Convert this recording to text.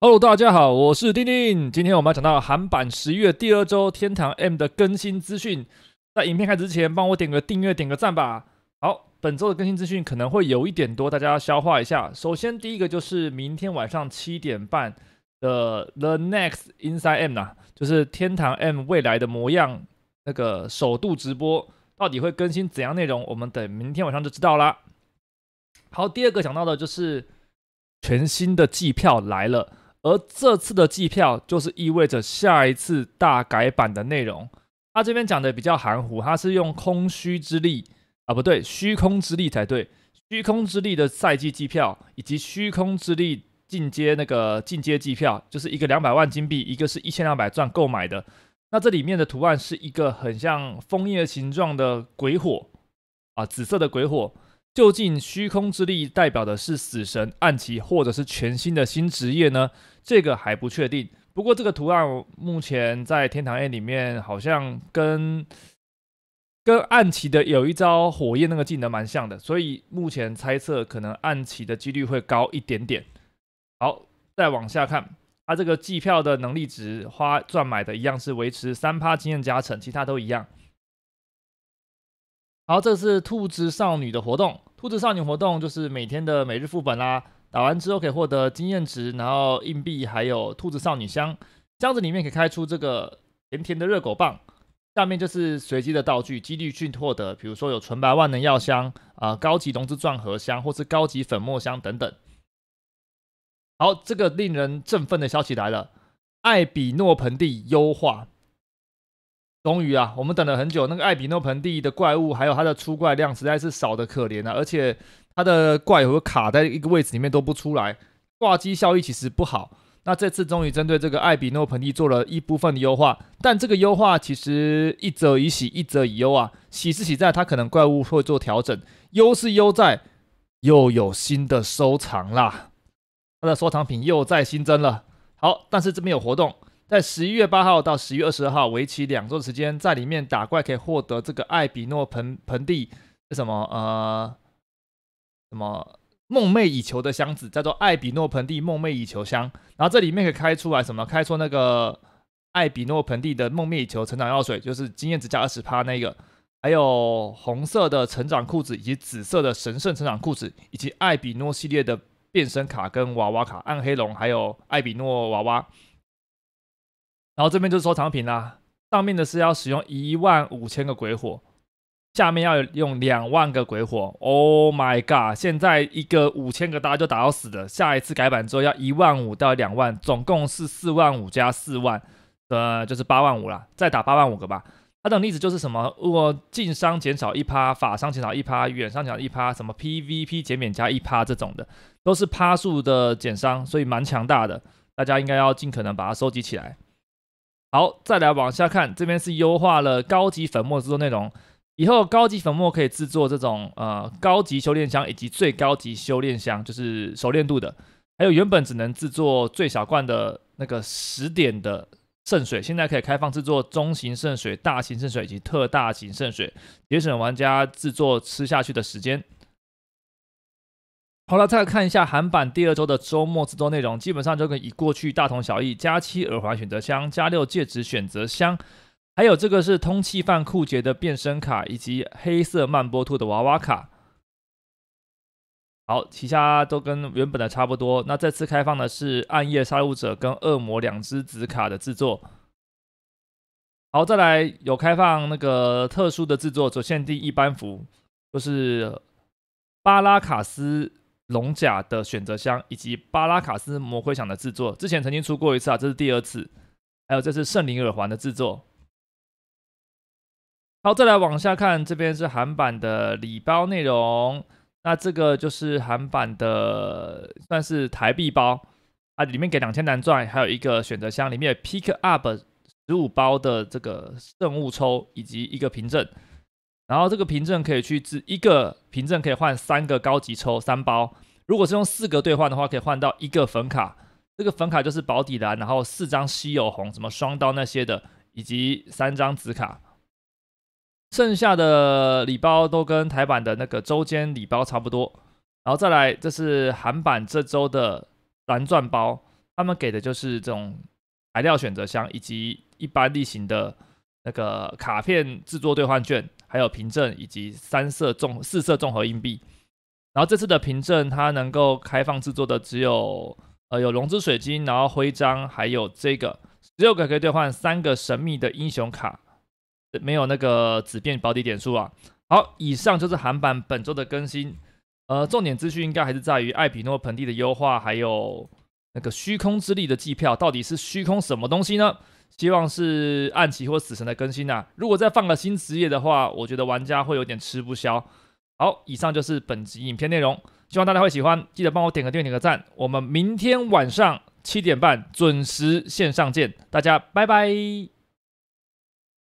Hello，大家好，我是丁丁。今天我们要讲到韩版十月第二周天堂 M 的更新资讯。在影片开始之前，帮我点个订阅，点个赞吧。好，本周的更新资讯可能会有一点多，大家消化一下。首先，第一个就是明天晚上七点半的 The Next Inside M 呐，就是天堂 M 未来的模样，那个首度直播到底会更新怎样内容，我们等明天晚上就知道啦。好，第二个讲到的就是全新的季票来了。而这次的季票就是意味着下一次大改版的内容。他这边讲的比较含糊，他是用空虚之力啊，不对，虚空之力才对。虚空之力的赛季季票以及虚空之力进阶那个进阶季票，就是一个两百万金币，一个是一千两百钻购买的。那这里面的图案是一个很像枫叶形状的鬼火啊，紫色的鬼火。究竟虚空之力代表的是死神暗骑，或者是全新的新职业呢？这个还不确定。不过这个图案目前在天堂夜里面，好像跟跟暗骑的有一招火焰那个技能蛮像的，所以目前猜测可能暗骑的几率会高一点点。好，再往下看，他这个计票的能力值花赚买的一样是维持三趴经验加成，其他都一样。好，这是兔子少女的活动。兔子少女活动就是每天的每日副本啦，打完之后可以获得经验值，然后硬币，还有兔子少女箱。箱子里面可以开出这个甜甜的热狗棒。下面就是随机的道具，几率去获得，比如说有纯白万能药箱啊，高级龙之钻盒箱，或是高级粉末箱等等。好，这个令人振奋的消息来了，艾比诺盆地优化。终于啊，我们等了很久，那个艾比诺盆地的怪物还有它的出怪量实在是少的可怜啊，而且它的怪会卡在一个位置里面都不出来，挂机效益其实不好。那这次终于针对这个艾比诺盆地做了一部分的优化，但这个优化其实一者以喜，一者以忧啊。喜是喜在它可能怪物会做调整，忧是忧在又有新的收藏啦，它的收藏品又在新增了。好，但是这边有活动。在十一月八号到十一月二十二号为期两周的时间，在里面打怪可以获得这个艾比诺盆盆地什么呃什么梦寐以求的箱子，叫做艾比诺盆地梦寐以求箱。然后这里面可以开出来什么？开出那个艾比诺盆地的梦寐以求成长药水，就是经验值加二十趴那个，还有红色的成长裤子，以及紫色的神圣成长裤子，以及艾比诺系列的变身卡跟娃娃卡，暗黑龙还有艾比诺娃娃。然后这边就是收藏品啦，上面的是要使用一万五千个鬼火，下面要用两万个鬼火。Oh my god！现在一个五千个大家就打到死的，下一次改版之后要一万五到两万，总共是四万五加四万，呃，就是八万五啦。再打八万五个吧。它的例子就是什么，我近伤减少一趴，法伤减少一趴，远伤减少一趴，什么 PVP 减免加一趴这种的，都是趴数的减伤，所以蛮强大的。大家应该要尽可能把它收集起来。好，再来往下看，这边是优化了高级粉末制作内容，以后高级粉末可以制作这种呃高级修炼箱以及最高级修炼箱，就是熟练度的，还有原本只能制作最小罐的那个十点的圣水，现在可以开放制作中型圣水、大型圣水以及特大型圣水，节省玩家制作吃下去的时间。好了，再来看一下韩版第二周的周末制作内容，基本上就跟以过去大同小异。加七耳环选择箱，加六戒指选择箱，还有这个是通气犯酷杰的变身卡，以及黑色曼波兔的娃娃卡。好，其他都跟原本的差不多。那这次开放的是暗夜杀戮者跟恶魔两只紫卡的制作。好，再来有开放那个特殊的制作，做限定一般服，就是巴拉卡斯。龙甲的选择箱以及巴拉卡斯魔盔响的制作，之前曾经出过一次啊，这是第二次。还有这是圣灵耳环的制作。好，再来往下看，这边是韩版的礼包内容。那这个就是韩版的，算是台币包啊，里面给两千蓝钻，还有一个选择箱，里面有 Pick Up 十五包的这个圣物抽，以及一个凭证。然后这个凭证可以去制一个凭证可以换三个高级抽三包，如果是用四个兑换的话，可以换到一个粉卡。这个粉卡就是保底蓝，然后四张稀有红，什么双刀那些的，以及三张紫卡。剩下的礼包都跟台版的那个周间礼包差不多。然后再来，这是韩版这周的蓝钻包，他们给的就是这种材料选择箱，以及一般例行的那个卡片制作兑换券。还有凭证以及三色重四色重合硬币，然后这次的凭证它能够开放制作的只有呃有龙之水晶，然后徽章还有这个六个可以兑换三个神秘的英雄卡，没有那个紫片保底点数啊。好，以上就是韩版本周的更新，呃，重点资讯应该还是在于艾比诺盆地的优化，还有那个虚空之力的计票到底是虚空什么东西呢？希望是暗棋或死神的更新啊。如果再放个新职业的话，我觉得玩家会有点吃不消。好，以上就是本集影片内容，希望大家会喜欢。记得帮我点个订阅、点个赞。我们明天晚上七点半准时线上见，大家拜拜。